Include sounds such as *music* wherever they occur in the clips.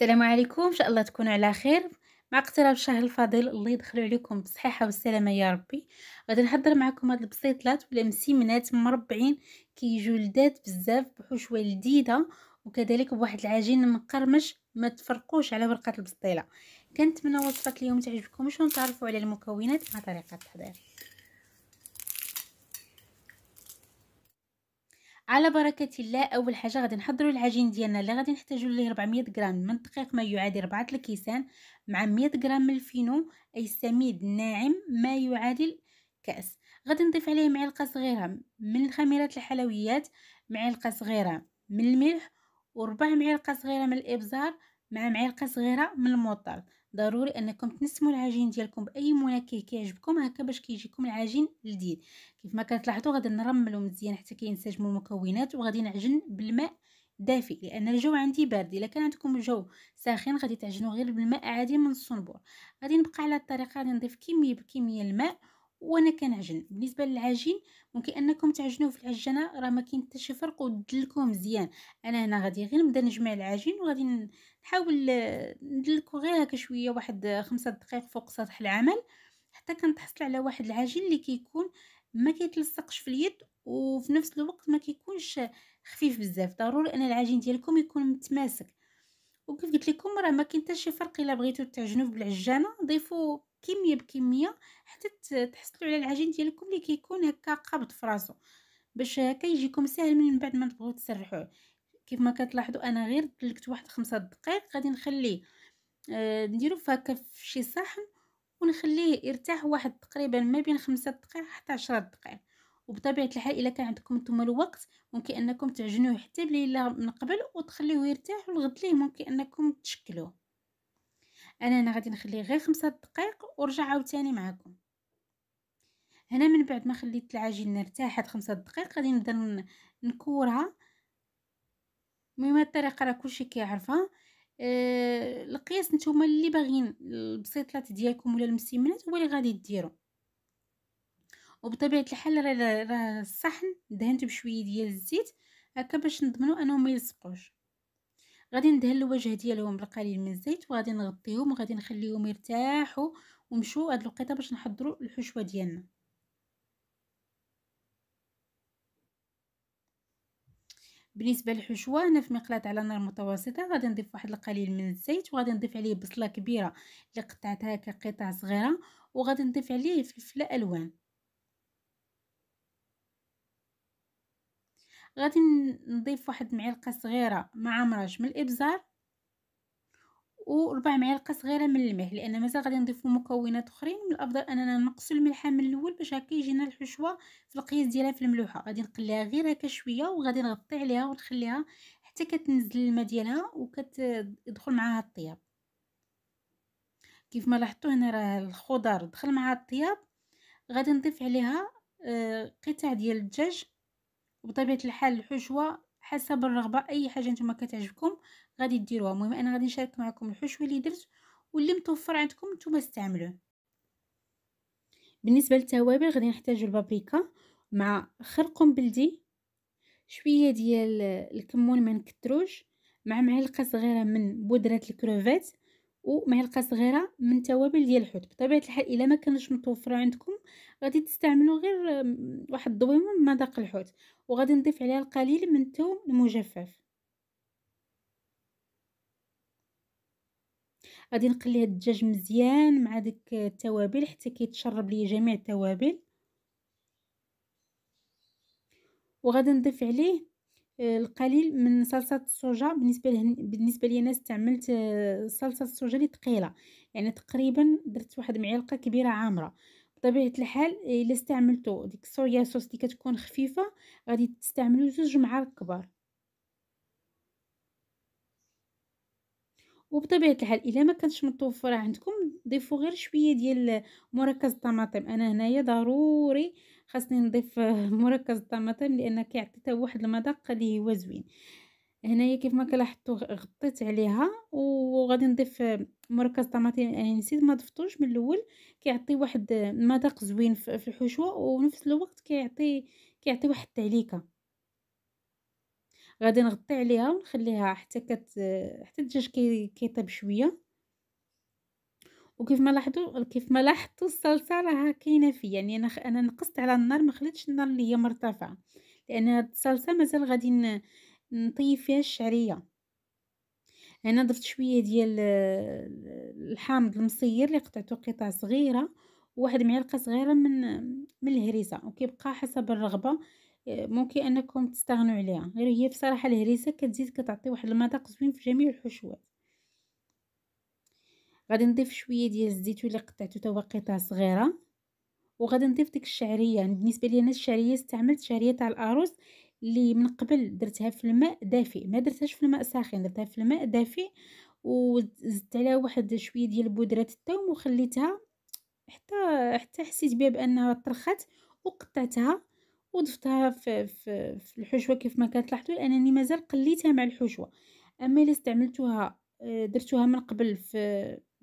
السلام عليكم ان شاء الله تكونوا على خير مع اقتراب الشهر الفاضل الله يدخل عليكم بالصحه والسلامه يا ربي غادي نحضر معكم هاد البسيطلات ولا مسيمنات مربعين كيجيو لذات بزاف بحشوه لذيذه وكذلك بواحد العجين مقرمش ما تفرقوش على ورقه البسطيله كنتمنى وصفه اليوم تعجبكم باش تعرفوا على المكونات مع طريقه التحضير على بركه الله اول حاجه غادي نحضروا العجين ديالنا اللي غادي نحتاجوا ليه 400 غرام من الدقيق ما يعادل 4 الكيسان مع 100 غرام من الفينو اي السميد الناعم ما يعادل كاس غادي نضيف عليه معلقه صغيره من خميره الحلويات معلقه صغيره من الملح وربع معلقه صغيره من الابزار مع معلقه صغيره من الموطر ضروري انكم تنسموا العجين ديالكم باي منكه كيعجبكم هكا باش كيجيكم العجين لذيذ كيف ما كتلاحظوا غادي نرملو مزيان حتى كينسجموا المكونات وغادي نعجن بالماء دافئ لان الجو عندي بارد الا كان عندكم الجو ساخن غادي تعجنوا غير بالماء عادي من الصنبور غادي نبقى على الطريقه غادي نضيف كميه بكميه الماء وانا كنعجن بالنسبه للعجين ممكن انكم تعجنوه في العجانه راه ما كاين حتى شي فرق ودلكوه مزيان انا هنا غادي غير نبدا نجمع العجين وغادي نحاول ندلكو غير هكا شويه واحد خمسة دقائق فوق سطح العمل حتى كنتحصل على واحد العجين اللي كيكون ما كيتلصقش في اليد وفي نفس الوقت ما كيكونش خفيف بزاف ضروري ان العجين ديالكم يكون متماسك وكيف قلت لكم راه ما كاين حتى شي فرق الا بغيتو تعجنوه بالعجانه ضيفوا كميه بكميه حتى تحصلوا على العجين ديالكم اللي كيكون هكا قابض في راسو باش كيجيكم ساهل من بعد ما تبغوا تسرحوه كيف ما كتلاحظوا انا غير دلكت واحد خمسة دقائق غادي نخليه آه نديرو هكا في شي صحن ونخليه يرتاح واحد تقريبا ما بين خمسة دقائق حتى عشرة دقائق وبطبيعه الحال الا كان عندكم نتوما الوقت ممكن انكم تعجنوه حتى بليله من قبل وتخليوه يرتاح والغد ليه ممكن انكم تشكلوه انا انا غادي نخليه غير خمسة دقائق ورجع عاوتاني معكم هنا من بعد ما خليت العجينه ارتاحت خمسة دقائق غادي نبدا نكورها المهم الطريقه راه كلشي كيعرفها أه القياس نتوما اللي باغيين البسيطلات ديالكم ولا المسيمنات هو اللي غادي ديرو وبطبيعه الحال راه الصحن دهنت بشويه ديال الزيت هكا باش نضمنوا انهم ما يلصقوش غادي ندهن الوجه ديالهم بالقليل من الزيت وغادي نغطيهم وغادي نخليهم يرتاحوا ومشوا هاد الوقيته باش نحضروا الحشوه ديالنا بالنسبه للحشوه هنا في مقلاة على نار متوسطه غادي نضيف واحد القليل من الزيت وغادي نضيف عليه بصله كبيره اللي قطعتها كقطع صغيره وغادي نضيف عليه فلفله الوان غادي نضيف واحد معلقه صغيره مع مرج من الابزار وربع معلقه صغيره من الملح لان مازال غادي نضيفو مكونات اخرين من الافضل اننا نقصو الملح من الاول باش هكا يجينا الحشوه في القياس ديالها في الملوحه غادي نقليها غير هكا شويه وغادي نغطي عليها ونخليها حتى كتنزل الماء ديالها وكتدخل معاها الطياب كيف ما لاحظتوا هنا راه الخضر دخل معها الطياب غادي نضيف عليها آه، قطع ديال الدجاج وبطبيعه الحال الحشوه حسب الرغبه اي حاجه نتوما كتعجبكم غادي ديروها المهم انا غادي نشارك معكم الحشوه اللي درت واللي متوفر عندكم نتوما استعملوه بالنسبه للتوابل غادي نحتاجو البابريكا مع خرقوم بلدي شويه ديال الكمون ما نكتروش مع معلقه صغيره من بودره الكروفات ومعلقه صغيره من توابل ديال الحوت بطبيعه الحال الا ما كانش متوفره عندكم غادي تستعملوا غير واحد الضويمه من مذاق الحوت وغادي نضيف عليها القليل من الثوم المجفف غادي نقلي هاد الدجاج مزيان مع ديك التوابل حتى كيتشرب ليا جميع التوابل وغادي نضيف عليه القليل من صلصه الصوجا بالنسبه لهن بالنسبه لي انا استعملت آه، صلصه الصوجا اللي ثقيله يعني تقريبا درت واحد معلقه كبيره عامره بطبيعه الحال آه، الا استعملتو ديك الصويا صوص اللي كتكون خفيفه غادي تستعملوا زوج معالق كبار وبطبيعه الحال الا ما كانش متوفره عندكم ضيفوا غير شويه ديال مركز الطماطم انا هنايا ضروري خاصني نضيف *laughs* مركز الطماطم لان كيعطي حتى واحد المذاق اللي هو زوين هنايا كيف ما كلاحظتوا غطيت عليها وغادي نضيف مركز طماطم يعني نسيت ما ضفتوش من الاول كيعطي واحد المذاق زوين في الحشوه ونفس الوقت كيعطي كيعطي واحد التعليكه غادي نغطي عليها ونخليها حتى كت حتى الدجاج كيطيب كي شويه وكيف ما لاحظوا كيف ما لاحظتوا الصلصه راها كاينه فيا يعني انا انا نقصت على النار ما خليتش النار اللي هي مرتفعه لان هاد الصلصه مازال غادي نطيب فيها الشعريه انا ضفت شويه ديال الحامض المصير اللي قطعته قطع صغيره وواحد معلقه صغيره من من الهريسه وكيبقى حسب الرغبه آه، ممكن انكم تستغنوا عليها غير هي بصراحه الهريسه كتزيد كتعطي واحد المذاق زوين في جميع الحشوات غادي نضيف شويه ديال الزيت اللي قطعته توا قطع صغيره وغادي نضيف ديك الشعريه يعني بالنسبه لي انا الشعريه استعملت شعريه تاع الارز اللي من قبل درتها في الماء دافئ ما درتهاش في الماء ساخن درتها في الماء دافئ وزدت عليها واحد شويه ديال بودره الثوم وخليتها حتى حتى حسيت بها بانها طرخت وقطعتها وضفتها في, في, في الحشوه كيف ما كتلاحظوا لانني مازال قليتها مع الحشوه اما الا استعملتوها آه، درتوها من قبل في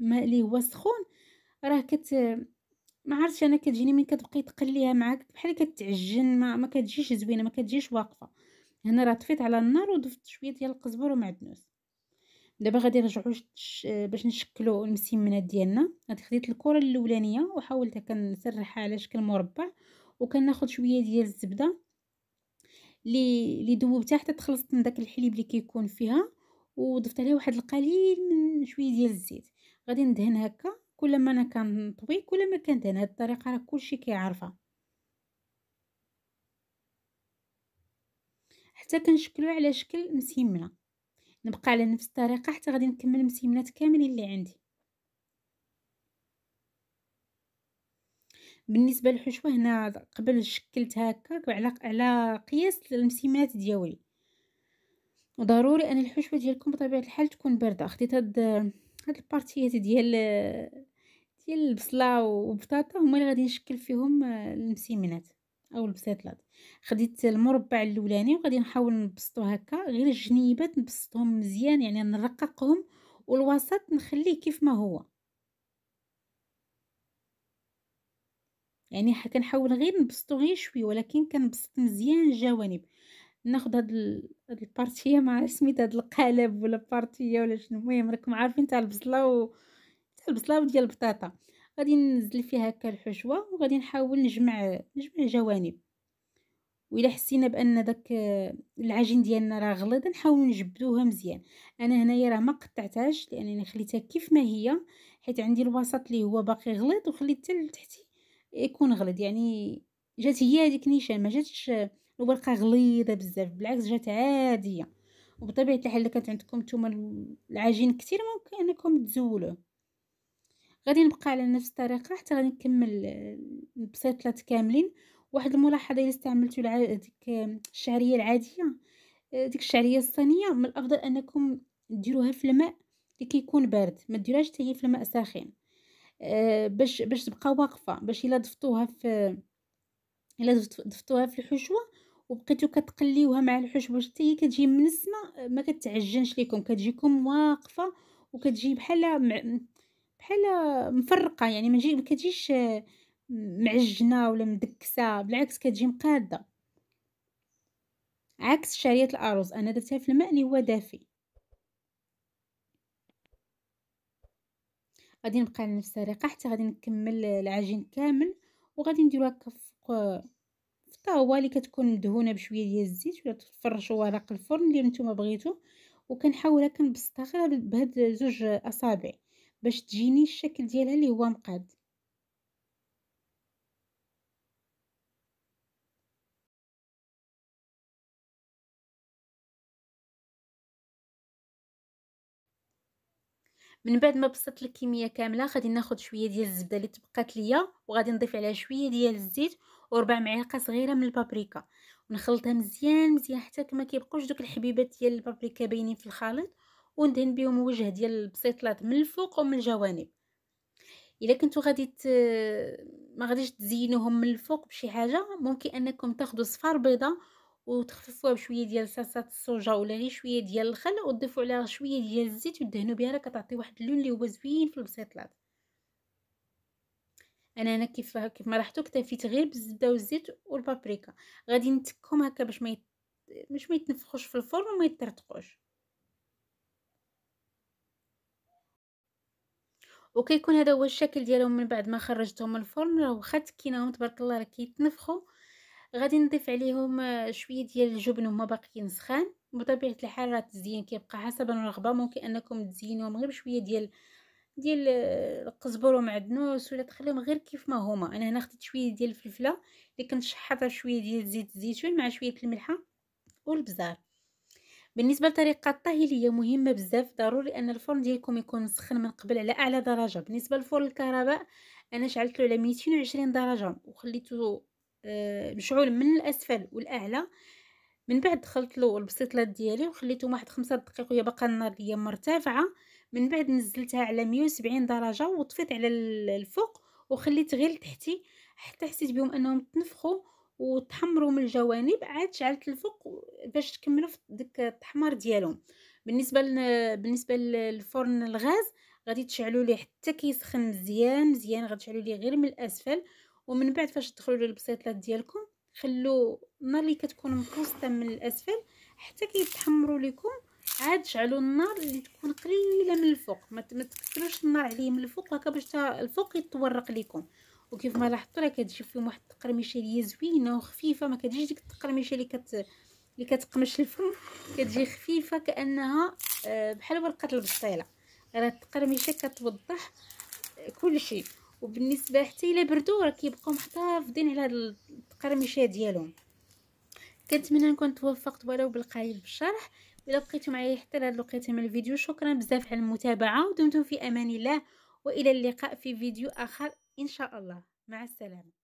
ما اللي هو سخون راه كت ما عرفتش انا كتجيني من كتبقي تقليها معاك بحال كتعجن ما, ما كتجيش زوينه ما كتجيش واقفه هنا راه طفيت على النار وضفت شويه ديال القزبر ومعدنوس دابا غادي نرجعوا باش نشكلوا المسيمنات ديالنا غادي خديت الكره الاولانيه وحاولت كنسرحها على شكل مربع وكناخذ شويه ديال الزبده لي لي ذوبتها حتى تخلصت من داك الحليب اللي كيكون فيها وضفت عليها واحد القليل من شويه ديال الزيت غادي ندهن هكا كل ما انا كنطوي كل ما كندهن هاد الطريقه راه كلشي كيعرفها حتى كنشكلو على شكل مسيمنه نبقى على نفس الطريقه حتى غادي نكمل المسيمنات كاملين اللي عندي بالنسبه للحشوه هنا قبل شكلت هكا على على قياس المسيمات ديالي وضروري ان الحشوه ديالكم بطبيعه الحال تكون بارده خديت هاد هاد البارتيات ديال ديال البصله والبطاطا هما اللي غادي نشكل فيهم آه، المسيمنات او البسيطلات خديت المربع الاولاني وغادي نحاول نبسطو هكا غير الجنيبات نبسطهم مزيان يعني نرققهم والوسط نخليه كيف ما هو يعني كنحاول غير نبسطو غير شويه ولكن كنبسط مزيان الجوانب ناخذ هاد هاد البارتيه مع سميت هاد القالب ولا بارتيه ولا شنو المهم راكم عارفين تاع البصله و تاع البصله وديال البطاطا غادي ننزل فيها هكا الحشوه وغادي نحاول نجمع نجمع الجوانب وإلا حسينا بان داك العجين ديالنا راه غليظ نحاول نجبدوها مزيان انا هنايا راه ما قطعتهاش لانني خليتها كيف ما هي حيت عندي الوسط اللي هو باقي غليظ وخليت حتى يكون غليظ يعني جات هي هذيك نيشان ما جاتش الورقه غليظه بزاف بالعكس جات عاديه وبطبيعه الحال اللي كانت عندكم نتوما العجين كثير ممكن انكم تزولوه غادي نبقى على نفس الطريقه حتى غادي نكمل البسيطلات كاملين واحد الملاحظه الا استعملتوا الع... ديك الشعريه العاديه ديك الشعريه الصينيه من الافضل انكم ديروها في الماء اللي كيكون بارد ما ديروهاش حتى هي في الماء ساخن أه باش باش تبقى واقفه باش الا ضفتوها في الا ضفتوها في الحشوه وبقيتو كتقليوها مع الحشبه حتى هي كتجي من السما ما كتعجنش ليكم كتجيكم واقفه وكتجي بحال بحال مفرقه يعني ما كتجيش معجنه ولا مدكسه بالعكس كتجي مقاده عكس شعريه الارز انا درتها في الماء اللي هو دافي غادي نبقى على نفس الطريقه حتى غادي نكمل العجين كامل وغادي نديرو هكا فوق حتى هو اللي كتكون مدهونه بشويه ديال الزيت ولا تفرشوا ورق الفرن اللي نتوما بغيتو وكنحاولها كنبسطها غير بهاد زوج اصابع باش تجيني الشكل ديالها اللي هو مقاد من بعد ما بسطت الكميه كامله غادي ناخذ شويه ديال الزبده اللي تبقات ليا وغادي نضيف عليها شويه ديال الزيت وربع معلقه صغيره من البابريكا ونخلطها مزيان مزيان حتى كما كيبقاوش دوك الحبيبات ديال البابريكا باينين في الخليط وندهن بهم وجه ديال البسيطلات من الفوق ومن الجوانب الا كنتو غادي ما غاديش تزينوهم من الفوق بشي حاجه ممكن انكم تاخذوا صفار بيضه وتخففوها بشويه ديال صلصه الصوجا ولا غير شويه ديال الخل وتضيفوا عليها شويه ديال الزيت ودهنوا بها راه كتعطي واحد اللون اللي هو زوين في البسيطلات انا هنا كيف كيف ما رحتو اكتفيت غير بالزبده والزيت والبابريكا غادي نتكهم هكا باش ما يت... باش ما يتنفخوش في الفرن وما يترتقوش يكون هذا هو الشكل ديالهم من بعد ما خرجتهم من الفرن راه واخا تكيناهم تبارك الله راه كيتنفخوا غادي نضيف عليهم آه، شويه ديال الجبن وما باقيين سخان بطبيعه الحال راه التزيين كيبقى حسب الرغبه ممكن انكم تزينوهم غير بشويه ديال ديال القزبر ومعدنوس ولا تخليهم غير كيف ما هما انا هنا خديت شويه ديال الفلفله اللي كنشحطها شويه ديال زيت الزيتون مع شويه الملحه والبزار بالنسبه لطريقه الطهي اللي هي مهمه بزاف ضروري ان الفرن ديالكم يكون مسخن من قبل على اعلى درجه بالنسبه للفرن الكهرباء انا شعلته على 220 درجه وخليته آه، مشعول من الاسفل والاعلى من بعد دخلت له البسيطلات ديالي وخليته واحد خمسة دقائق وهي باقا النار هي مرتفعه من بعد نزلتها على 170 درجه وطفيت على الفوق وخليت غير لتحتي حتى حسيت بهم انهم تنفخوا وتحمروا من الجوانب عاد شعلت الفوق باش تكملوا في ديك التحمر ديالهم بالنسبه بالنسبه للفرن الغاز غادي تشعلوا ليه حتى كيسخن مزيان مزيان غادي تشعلوا ليه غير من الاسفل ومن بعد فاش تدخلوا للبسيطلات ديالكم خلو النار اللي كتكون متوسطه من الاسفل حتى كيتحمروا لكم عاد شعلوا النار اللي تكون قليله من الفوق ما تكثروش النار عليه من الفوق هكا باش الفوق يتورق لكم وكيف ما لاحظتوا راه كتجي فيهم واحد التقرميشه اللي زوينه وخفيفه ما كتجيش ديك التقرميشه اللي كت اللي كتقمش الفم *laughs* كتجي خفيفه كانها آه، بحال ورقه البسطيله راه التقرميشه كتوضح آه، كل شيء وبالنسبه حتى الا بردوا راه كيبقاو محتفظين على هاد التقرميشه ديالهم كنتمنى نكون توفقت ولو بالقليل بالشرح الى بقيتو معايا حتى لهاد الوقيته من الفيديو شكرا بزاف على المتابعه ودمتم في امان الله والى اللقاء في فيديو اخر ان شاء الله مع السلامه